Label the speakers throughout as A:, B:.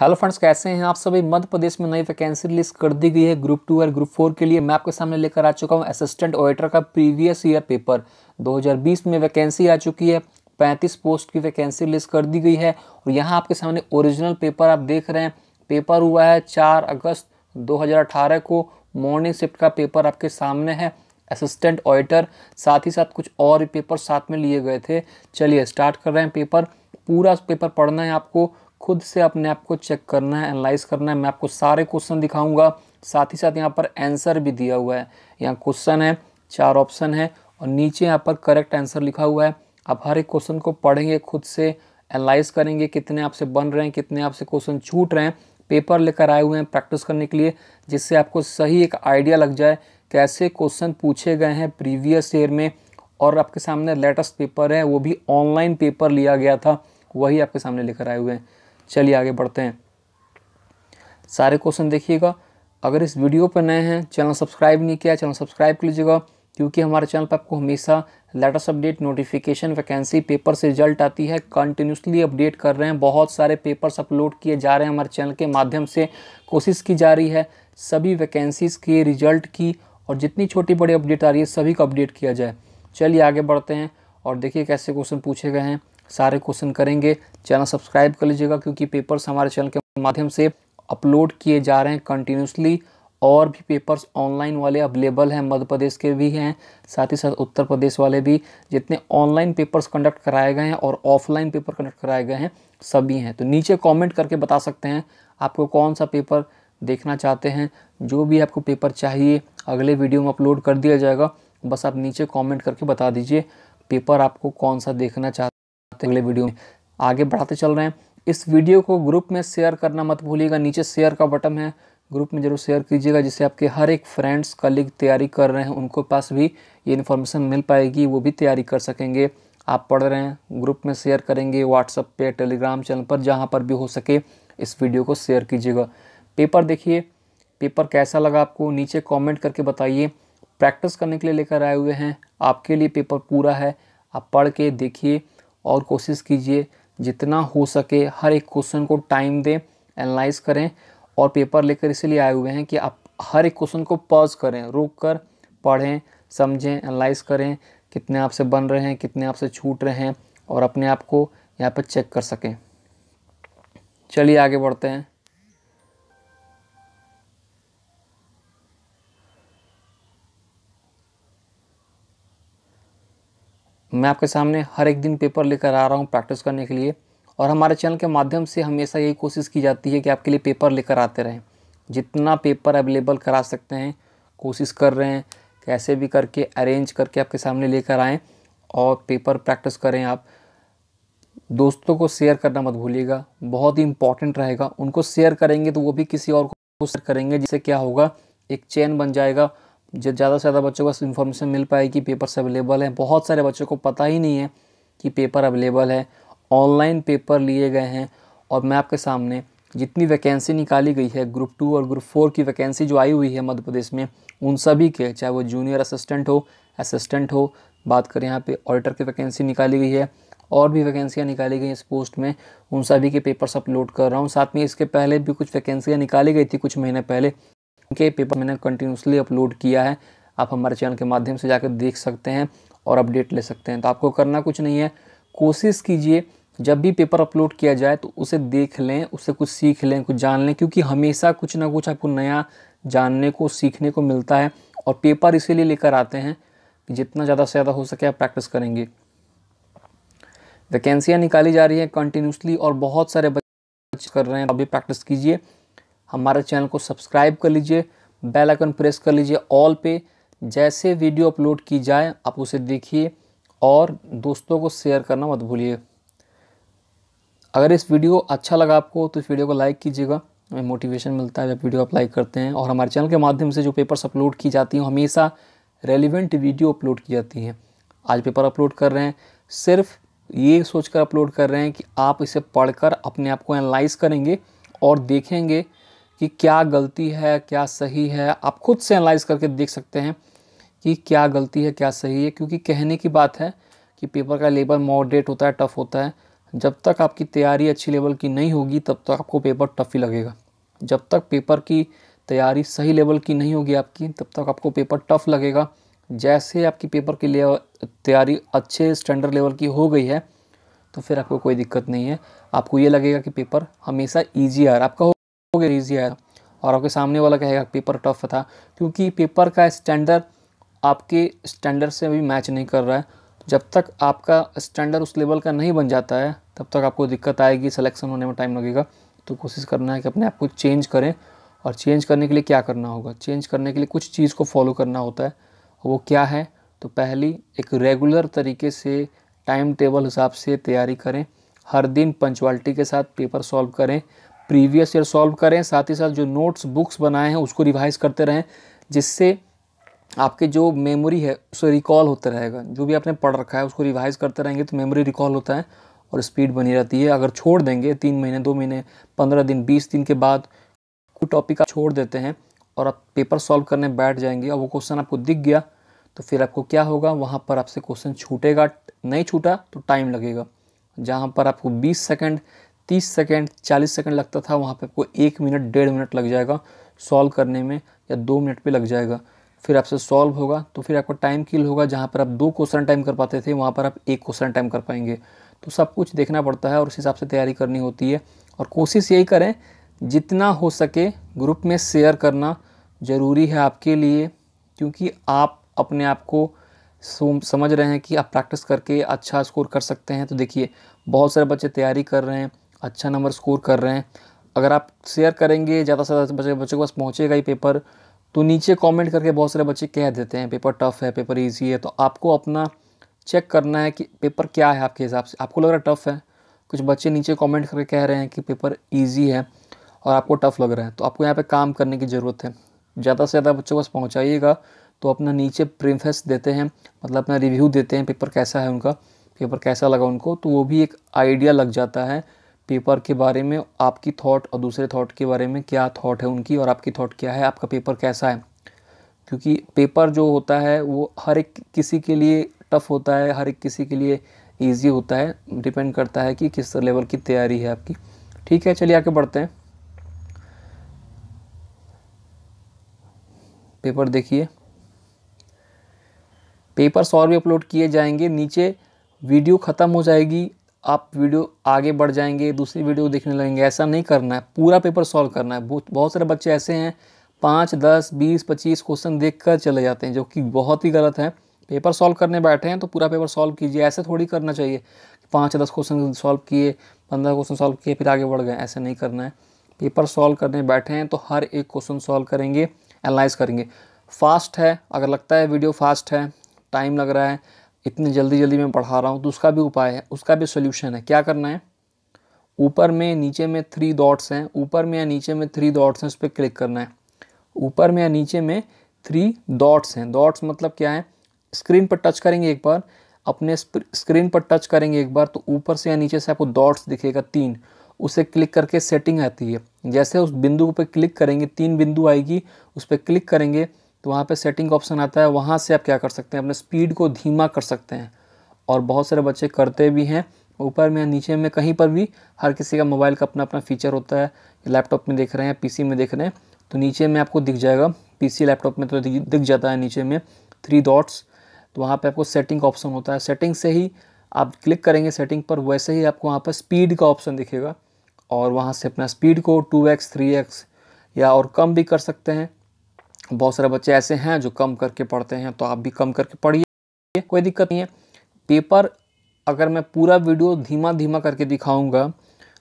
A: hello friends कैसे हैं आप सभी मध्य प्रदेश में नई वैकेंसी रिलीज कर दी गई है ग्रुप टू और ग्रुप फोर के लिए मैं आपके सामने लेकर आ चुका हूं असिस्टेंट ऑडिटर का प्रीवियस ईयर पेपर 2020 में वैकेंसी आ चुकी है 35 पोस्ट की वैकेंसी रिलीज कर दी गई है और यहां आपके सामने ओरिजिनल पेपर आप देख रहे हैं पेपर हुआ है चार अगस्त दो को मॉर्निंग शिफ्ट का पेपर आपके सामने है असिस्टेंट ऑडिटर साथ ही साथ कुछ और पेपर साथ में लिए गए थे चलिए स्टार्ट कर रहे हैं पेपर पूरा पेपर पढ़ना है आपको खुद से अपने आप को चेक करना है एनालाइज करना है मैं आपको सारे क्वेश्चन दिखाऊंगा साथ ही साथ यहाँ पर आंसर भी दिया हुआ है यहाँ क्वेश्चन है चार ऑप्शन है और नीचे यहाँ पर करेक्ट आंसर लिखा हुआ है आप हर एक क्वेश्चन को पढ़ेंगे खुद से एनालाइज करेंगे कितने आपसे बन रहे हैं कितने आपसे क्वेश्चन छूट रहे हैं पेपर लेकर आए हुए हैं प्रैक्टिस करने के लिए जिससे आपको सही एक आइडिया लग जाए कैसे क्वेश्चन पूछे गए हैं प्रीवियस ईयर में और आपके सामने लेटेस्ट पेपर है वो भी ऑनलाइन पेपर लिया गया था वही आपके सामने लेकर आए हुए हैं चलिए आगे बढ़ते हैं सारे क्वेश्चन देखिएगा अगर इस वीडियो पर नए हैं चैनल सब्सक्राइब नहीं किया चैनल सब्सक्राइब कर लीजिएगा क्योंकि हमारे चैनल पर आपको हमेशा latest update notification vacancy paper से रिजल्ट आती है कंटिन्यूसली अपडेट कर रहे हैं बहुत सारे पेपर्स अपलोड किए जा रहे हैं हमारे चैनल के माध्यम से कोशिश की जा रही है सभी वैकेंसीज़ के रिजल्ट की और जितनी छोटी बड़ी अपडेट आ रही है सभी का अपडेट किया जाए चलिए आगे बढ़ते हैं और देखिए कैसे क्वेश्चन पूछे गए हैं सारे क्वेश्चन करेंगे चैनल सब्सक्राइब कर लीजिएगा क्योंकि पेपर्स हमारे चैनल के माध्यम से अपलोड किए जा रहे हैं कंटिन्यूसली और भी पेपर्स ऑनलाइन वाले अवेलेबल हैं मध्य प्रदेश के भी हैं साथ ही साथ उत्तर प्रदेश वाले भी जितने ऑनलाइन पेपर्स कंडक्ट कराए गए हैं और ऑफलाइन पेपर कंडक्ट कराए गए हैं सभी हैं तो नीचे कमेंट करके बता सकते हैं आपको कौन सा पेपर देखना चाहते हैं जो भी आपको पेपर चाहिए अगले वीडियो में अपलोड कर दिया जाएगा बस आप नीचे कॉमेंट करके बता दीजिए पेपर आपको कौन सा देखना चाहते अगले वीडियो में आगे बढ़ाते चल रहे हैं इस वीडियो को ग्रुप में शेयर करना मत भूलिएगा नीचे शेयर का बटन है ग्रुप में जरूर शेयर कीजिएगा जिससे आपके हर एक फ्रेंड्स कलीग तैयारी कर रहे हैं उनको पास भी ये इन्फॉर्मेशन मिल पाएगी वो भी तैयारी कर सकेंगे आप पढ़ रहे हैं ग्रुप में शेयर करेंगे व्हाट्सअप पे टेलीग्राम चैनल पर जहाँ पर भी हो सके इस वीडियो को शेयर कीजिएगा पेपर देखिए पेपर कैसा लगा आपको नीचे कमेंट करके बताइए प्रैक्टिस करने के लिए लेकर आए हुए हैं आपके लिए पेपर पूरा है आप पढ़ के देखिए और कोशिश कीजिए जितना हो सके हर एक क्वेश्चन को टाइम दें एनालाइज करें और पेपर लेकर इसीलिए आए हुए हैं कि आप हर एक क्वेश्चन को पॉज करें रोक कर पढ़ें समझें एनालाइज करें कितने आपसे बन रहे हैं कितने आपसे छूट रहे हैं और अपने आप को यहाँ पर चेक कर सकें चलिए आगे बढ़ते हैं मैं आपके सामने हर एक दिन पेपर लेकर आ रहा हूँ प्रैक्टिस करने के लिए और हमारे चैनल के माध्यम से हमेशा यही कोशिश की जाती है कि आपके लिए पेपर लेकर आते रहें जितना पेपर अवेलेबल करा सकते हैं कोशिश कर रहे हैं कैसे भी करके अरेंज करके आपके सामने लेकर आएँ और पेपर प्रैक्टिस करें आप दोस्तों को शेयर करना मत भूलिएगा बहुत ही इंपॉर्टेंट रहेगा उनको शेयर करेंगे तो वो भी किसी और को शेयर करेंगे जिससे क्या होगा एक चैन बन जाएगा ज़्यादा से ज़्यादा बच्चों को इन्फॉर्मेशन मिल पाए कि पेपर्स अवेलेबल हैं बहुत सारे बच्चों को पता ही नहीं है कि पेपर अवेलेबल है ऑनलाइन पेपर लिए गए हैं और मैं आपके सामने जितनी वैकेंसी निकाली गई है ग्रुप टू और ग्रुप फोर की वैकेंसी जो आई हुई है मध्य प्रदेश में उन सभी के चाहे वो जूनियर असिस्टेंट हो असिस्टेंट हो बात करें यहाँ पे ऑडिटर की वैकेंसी निकाली गई है और भी वैकेंसियाँ निकाली गई इस पोस्ट में उन सभी के पेपर्स अपलोड कर रहा हूँ साथ में इसके पहले भी कुछ वैकेंसियाँ निकाली गई थी कुछ महीने पहले के पेपर मैंने कंटिन्यूसली अपलोड किया है आप हमारे चैनल के माध्यम से जाकर देख सकते हैं और अपडेट ले सकते हैं तो आपको करना कुछ नहीं है कोशिश कीजिए जब भी पेपर अपलोड किया जाए तो उसे देख लें उसे कुछ सीख लें कुछ जान लें क्योंकि हमेशा कुछ ना कुछ आपको नया जानने को सीखने को मिलता है और पेपर इसीलिए लेकर आते हैं कि जितना ज़्यादा से ज़्यादा हो सके आप प्रैक्टिस करेंगे वैकेंसियाँ निकाली जा रही हैं कंटिन्यूसली और बहुत सारे बच्चे कर रहे हैं अभी प्रैक्टिस कीजिए हमारे चैनल को सब्सक्राइब कर लीजिए बेल आइकन प्रेस कर लीजिए ऑल पे जैसे वीडियो अपलोड की जाए आप उसे देखिए और दोस्तों को शेयर करना मत भूलिए अगर इस वीडियो अच्छा लगा आपको तो इस वीडियो को लाइक कीजिएगा हमें मोटिवेशन मिलता है जब वीडियो आप लाइक करते हैं और हमारे चैनल के माध्यम से जो पेपर्स अपलोड की जाती हैं हमेशा रेलिवेंट वीडियो अपलोड की जाती हैं आज पेपर अपलोड कर रहे हैं सिर्फ ये सोचकर अपलोड कर रहे हैं कि आप इसे पढ़कर अपने आप को एनालाइज करेंगे और देखेंगे कि क्या गलती है क्या सही है आप खुद से एनालाइज करके देख सकते हैं कि क्या गलती है क्या सही है क्योंकि कहने की बात है कि पेपर का लेवल मॉडरेट होता है टफ़ होता है जब तक आपकी तैयारी अच्छी लेवल की नहीं होगी तब तक आपको पेपर टफ ही लगेगा जब तक पेपर की तैयारी सही लेवल की नहीं होगी आपकी तब तक आपको पेपर टफ लगेगा जैसे आपकी पेपर की तैयारी अच्छे स्टैंडर्ड लेवल की हो गई है तो फिर आपको कोई दिक्कत नहीं है आपको ये लगेगा कि पेपर हमेशा ईजी आ रहा है आपका होगा ईजी आया और आपके सामने वाला कहेगा पेपर टफ था क्योंकि पेपर का स्टैंडर्ड आपके स्टैंडर्ड से अभी मैच नहीं कर रहा है जब तक आपका स्टैंडर्ड उस लेवल का नहीं बन जाता है तब तक आपको दिक्कत आएगी सिलेक्शन होने में टाइम लगेगा तो कोशिश करना है कि अपने आप को चेंज करें और चेंज करने के लिए क्या करना होगा चेंज करने के लिए कुछ चीज़ को फॉलो करना होता है वो क्या है तो पहली एक रेगुलर तरीके से टाइम टेबल हिसाब से तैयारी करें हर दिन पंचुअलिटी के साथ पेपर सॉल्व करें प्रीवियस ईयर सॉल्व करें साथ ही साथ जो नोट्स बुक्स बनाए हैं उसको रिवाइज़ करते रहें जिससे आपके जो मेमोरी है उसे रिकॉल होता रहेगा जो भी आपने पढ़ रखा है उसको रिवाइज़ करते रहेंगे तो मेमोरी रिकॉल होता है और स्पीड बनी रहती है अगर छोड़ देंगे तीन महीने दो महीने पंद्रह दिन बीस दिन के बाद कोई टॉपिक आप छोड़ देते हैं और आप पेपर सॉल्व करने बैठ जाएंगे और वो क्वेश्चन आपको दिख गया तो फिर आपको क्या होगा वहाँ पर आपसे क्वेश्चन छूटेगा नहीं छूटा तो टाइम लगेगा जहाँ पर आपको बीस सेकेंड तीस सेकेंड चालीस सेकेंड लगता था वहाँ पे आपको एक मिनट डेढ़ मिनट लग जाएगा सॉल्व करने में या दो मिनट पे लग जाएगा फिर आपसे सॉल्व होगा तो फिर आपको टाइम किल होगा जहाँ पर आप दो क्वेश्चन टाइम कर पाते थे वहाँ पर आप एक क्वेश्चन टाइम कर पाएंगे तो सब कुछ देखना पड़ता है और उस हिसाब से तैयारी करनी होती है और कोशिश यही करें जितना हो सके ग्रुप में शेयर करना ज़रूरी है आपके लिए क्योंकि आप अपने आप को समझ रहे हैं कि आप प्रैक्टिस करके अच्छा स्कोर कर सकते हैं तो देखिए बहुत सारे बच्चे तैयारी कर रहे हैं अच्छा नंबर स्कोर कर रहे हैं अगर आप शेयर करेंगे ज़्यादा से ज़्यादा बच्चे बच्चों के पास पहुँचेगा ही पेपर तो नीचे कमेंट करके बहुत सारे बच्चे कह देते हैं पेपर टफ़ है पेपर इजी है तो आपको अपना चेक करना है कि पेपर क्या है आपके हिसाब से आपको लग रहा है टफ़ है कुछ बच्चे नीचे कमेंट करके कह रहे हैं कि पेपर ईजी है और आपको टफ़ लग रहा है तो आपको यहाँ पर काम करने की ज़रूरत है ज़्यादा से ज़्यादा बच्चों को पास पहुँचाइएगा तो अपना नीचे प्रिफ्रेंस देते हैं मतलब अपना रिव्यू देते हैं पेपर कैसा है उनका पेपर कैसा लगा उनको तो वो भी एक आइडिया लग जाता है पेपर के बारे में आपकी थॉट और दूसरे थॉट के बारे में क्या थॉट है उनकी और आपकी थॉट क्या है आपका पेपर कैसा है क्योंकि पेपर जो होता है वो हर एक किसी के लिए टफ़ होता है हर एक किसी के लिए ईजी होता है डिपेंड करता है कि किस लेवल की तैयारी है आपकी ठीक है चलिए आगे बढ़ते हैं पेपर देखिए पेपर्स और भी अपलोड किए जाएंगे नीचे वीडियो ख़त्म हो जाएगी आप वीडियो आगे बढ़ जाएंगे दूसरी वीडियो देखने लगेंगे ऐसा नहीं करना है पूरा पेपर सॉल्व करना है बहुत सारे बच्चे ऐसे हैं पाँच दस बीस पच्चीस क्वेश्चन देख कर चले जाते हैं जो कि बहुत ही गलत है पेपर सॉल्व करने बैठे हैं तो पूरा पेपर सॉल्व कीजिए ऐसे थोड़ी करना चाहिए पाँच दस क्वेश्चन सॉल्व किए पंद्रह क्वेश्चन सॉल्व किए फिर आगे बढ़ गए ऐसे नहीं करना है पेपर सॉल्व करने बैठे हैं तो हर एक क्वेश्चन सॉल्व करेंगे एनालाइज करेंगे फास्ट है अगर लगता है वीडियो फास्ट है टाइम लग रहा है इतनी जल्दी जल्दी मैं पढ़ा रहा हूँ तो उसका भी उपाय है उसका भी सोल्यूशन है क्या करना है ऊपर में नीचे में थ्री डॉट्स हैं ऊपर में या नीचे में थ्री डॉट्स हैं उस पर क्लिक करना है ऊपर में या नीचे में थ्री डॉट्स हैं डॉट्स मतलब क्या है स्क्रीन पर टच करेंगे एक बार अपने स्क्रीन पर टच करेंगे एक बार तो ऊपर से या नीचे से आपको डॉट्स दिखेगा तीन उसे क्लिक करके सेटिंग आती है जैसे उस बिंदु पर क्लिक करेंगे तीन बिंदु आएगी उस पर क्लिक करेंगे तो वहाँ पे सेटिंग ऑप्शन आता है वहाँ से आप क्या कर सकते हैं अपने स्पीड को धीमा कर सकते हैं और बहुत सारे बच्चे करते भी हैं ऊपर में नीचे में कहीं पर भी हर किसी का मोबाइल का अपना अपना फ़ीचर होता है लैपटॉप में देख रहे हैं पीसी में देख रहे हैं तो नीचे में आपको दिख जाएगा पीसी लैपटॉप में तो दिख जाता है नीचे में थ्री डॉट्स तो वहाँ पर आपको सेटिंग ऑप्शन होता है सेटिंग से ही आप क्लिक करेंगे सेटिंग पर वैसे ही आपको वहाँ पर स्पीड का ऑप्शन दिखेगा और वहाँ से अपना स्पीड को टू एक्स थ्री एक्स या और कम भी कर सकते हैं बहुत सारे बच्चे ऐसे हैं जो कम करके पढ़ते हैं तो आप भी कम करके पढ़िए कोई दिक्कत नहीं है पेपर अगर मैं पूरा वीडियो धीमा धीमा करके दिखाऊंगा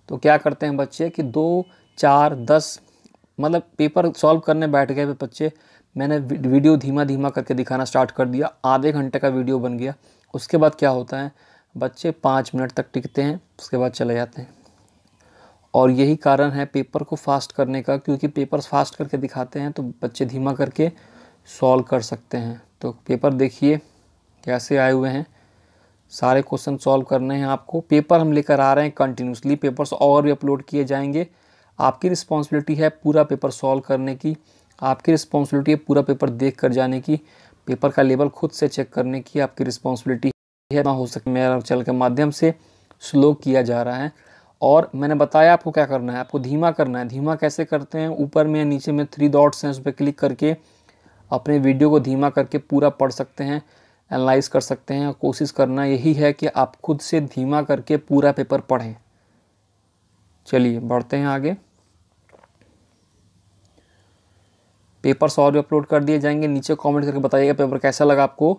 A: तो क्या करते हैं बच्चे कि दो चार दस मतलब पेपर सॉल्व करने बैठ गए बच्चे मैंने वीडियो धीमा धीमा करके दिखाना स्टार्ट कर दिया आधे घंटे का वीडियो बन गया उसके बाद क्या होता है बच्चे पाँच मिनट तक टिकते हैं उसके बाद चले जाते हैं और यही कारण है पेपर को फास्ट करने का क्योंकि पेपर फास्ट करके दिखाते हैं तो बच्चे धीमा करके सॉल्व कर सकते हैं तो पेपर देखिए कैसे आए हुए हैं सारे क्वेश्चन सॉल्व करने हैं आपको पेपर हम लेकर आ रहे हैं कंटिन्यूसली पेपर्स और भी अपलोड किए जाएंगे आपकी रिस्पॉन्सिबिलिटी है पूरा पेपर सॉल्व करने की आपकी रिस्पॉन्सिबिलिटी है पूरा पेपर देख कर जाने की पेपर का लेवल खुद से चेक करने की आपकी रिस्पॉन्सिबिलिटी है ना हो सके मेरा चैनल के माध्यम से स्लो किया जा रहा है और मैंने बताया आपको क्या करना है आपको धीमा करना है धीमा कैसे करते हैं ऊपर में या नीचे में थ्री डॉट्स हैं उस पर क्लिक करके अपने वीडियो को धीमा करके पूरा पढ़ सकते हैं एनालाइज कर सकते हैं कोशिश करना यही है कि आप खुद से धीमा करके पूरा पेपर पढ़ें चलिए बढ़ते हैं आगे पेपर्स और भी अपलोड कर दिए जाएंगे नीचे कमेंट करके बताइएगा पेपर कैसा लगा आपको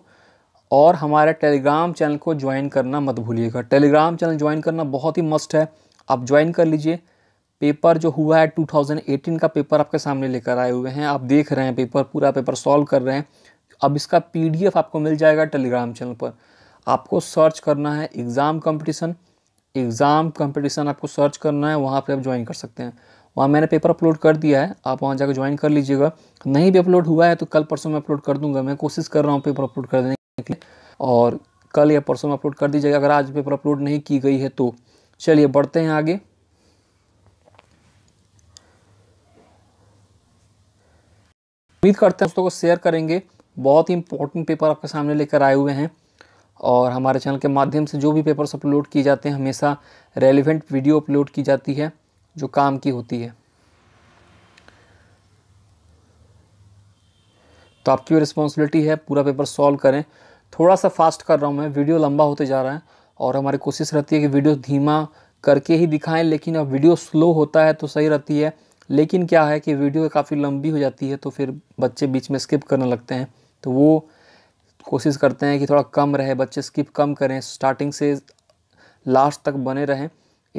A: और हमारे टेलीग्राम चैनल को ज्वाइन करना मत भूलिएगा टेलीग्राम चैनल ज्वाइन करना बहुत ही मस्ट है आप ज्वाइन कर लीजिए पेपर जो हुआ है 2018 का पेपर आपके सामने लेकर आए हुए हैं आप देख रहे हैं पेपर पूरा पेपर सॉल्व कर रहे हैं अब इसका पीडीएफ आपको मिल जाएगा टेलीग्राम चैनल पर आपको सर्च करना है एग्ज़ाम कंपटीशन एग्ज़ाम कंपटीशन आपको सर्च करना है वहाँ पे आप ज्वाइन कर सकते हैं वहाँ मैंने पेपर अपलोड कर दिया है आप वहाँ जाकर ज्वाइन कर लीजिएगा नहीं भी अपलोड हुआ है तो कल परसों में अपलोड कर दूंगा मैं कोशिश कर रहा हूँ पेपर अपलोड कर देने के लिए और कल या परसों में अपलोड कर दीजिएगा अगर आज पेपर अपलोड नहीं की गई है तो चलिए बढ़ते हैं आगे उम्मीद करते हैं दोस्तों को शेयर करेंगे बहुत ही इंपॉर्टेंट पेपर आपके सामने लेकर आए हुए हैं और हमारे चैनल के माध्यम से जो भी पेपर्स अपलोड किए जाते हैं हमेशा रेलिवेंट वीडियो अपलोड की जाती है जो काम की होती है तो आपकी भी रिस्पॉन्सिबिलिटी है पूरा पेपर सॉल्व करें थोड़ा सा फास्ट कर रहा हूँ मैं वीडियो लंबा होते जा रहा है और हमारी कोशिश रहती है कि वीडियो धीमा करके ही दिखाएं लेकिन अब वीडियो स्लो होता है तो सही रहती है लेकिन क्या है कि वीडियो काफ़ी लंबी हो जाती है तो फिर बच्चे बीच में स्किप करने लगते हैं तो वो कोशिश करते हैं कि थोड़ा कम रहे बच्चे स्किप कम करें स्टार्टिंग से लास्ट तक बने रहें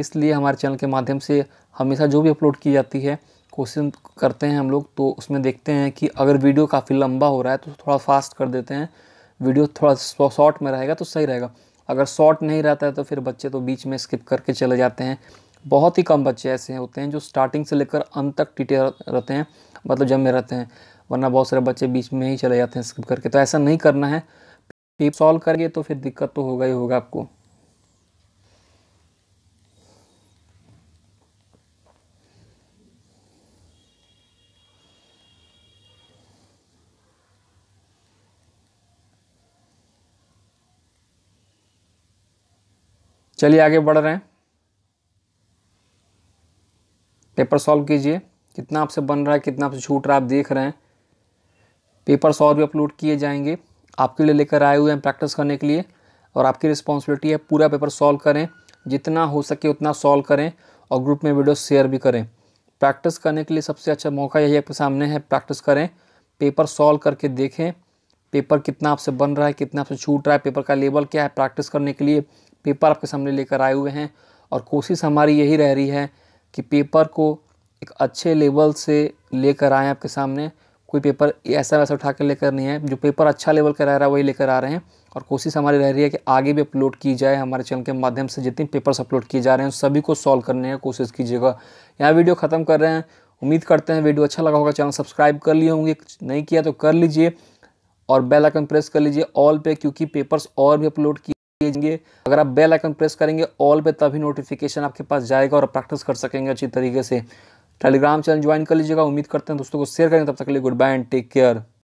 A: इसलिए हमारे चैनल के माध्यम से हमेशा जो भी अपलोड की जाती है कोशिश करते हैं हम लोग तो उसमें देखते हैं कि अगर वीडियो काफ़ी लंबा हो रहा है तो थोड़ा फास्ट कर देते हैं वीडियो थोड़ा शॉर्ट में रहेगा तो सही रहेगा अगर शॉर्ट नहीं रहता है तो फिर बच्चे तो बीच में स्किप करके चले जाते हैं बहुत ही कम बच्चे ऐसे होते हैं जो स्टार्टिंग से लेकर अंत तक टीटे रहते हैं मतलब जमे रहते हैं वरना बहुत सारे बच्चे बीच में ही चले जाते हैं स्किप करके तो ऐसा नहीं करना है सॉल्व करिए तो फिर दिक्कत तो होगा ही होगा आपको चलिए आगे बढ़ रहे हैं पेपर सॉल्व कीजिए कितना आपसे बन रहा है कितना आपसे छूट रहा है आप देख रहे हैं पेपर सौ भी अपलोड किए जाएंगे आपके लिए लेकर आए हुए हैं प्रैक्टिस करने के लिए और आपकी रिस्पॉन्सिबिलिटी है पूरा पेपर सॉल्व करें जितना हो सके उतना सॉल्व करें और ग्रुप में वीडियो शेयर भी करें प्रैक्टिस करने के लिए सबसे अच्छा मौका यही आपके सामने है प्रैक्टिस करें पेपर सॉल्व करके देखें पेपर कितना आपसे बन रहा है कितना आपसे छूट रहा है पेपर का लेवल क्या है प्रैक्टिस करने के लिए पेपर आपके सामने लेकर आए हुए हैं और कोशिश हमारी यही रह रही है कि पेपर को एक अच्छे लेवल से लेकर आएँ आपके सामने कोई पेपर ऐसा वैसा उठा कर लेकर नहीं है जो पेपर अच्छा लेवल का रह रहा है वही लेकर आ रहे हैं और कोशिश हमारी रह रही है कि आगे भी अपलोड की जाए हमारे चैनल के माध्यम से जितने पेपर्स अपलोड किए जा रहे हैं सभी को सॉल्व करने की कोशिश कीजिएगा यहाँ वीडियो ख़त्म कर रहे हैं उम्मीद करते हैं वीडियो अच्छा लगा होगा चैनल सब्सक्राइब कर लिए होंगे नहीं किया तो कर लीजिए और बेल आइकन प्रेस कर लीजिए ऑल पे क्योंकि पेपर्स और भी अपलोड किए कीजिए अगर आप बेल आइकन प्रेस करेंगे ऑल पे तभी नोटिफिकेशन आपके पास जाएगा और प्रैक्टिस कर सकेंगे अच्छी तरीके से टेलीग्राम चैनल ज्वाइन कर लीजिएगा उम्मीद करते हैं दोस्तों को शेयर करेंगे तब तक के लिए good bye and take care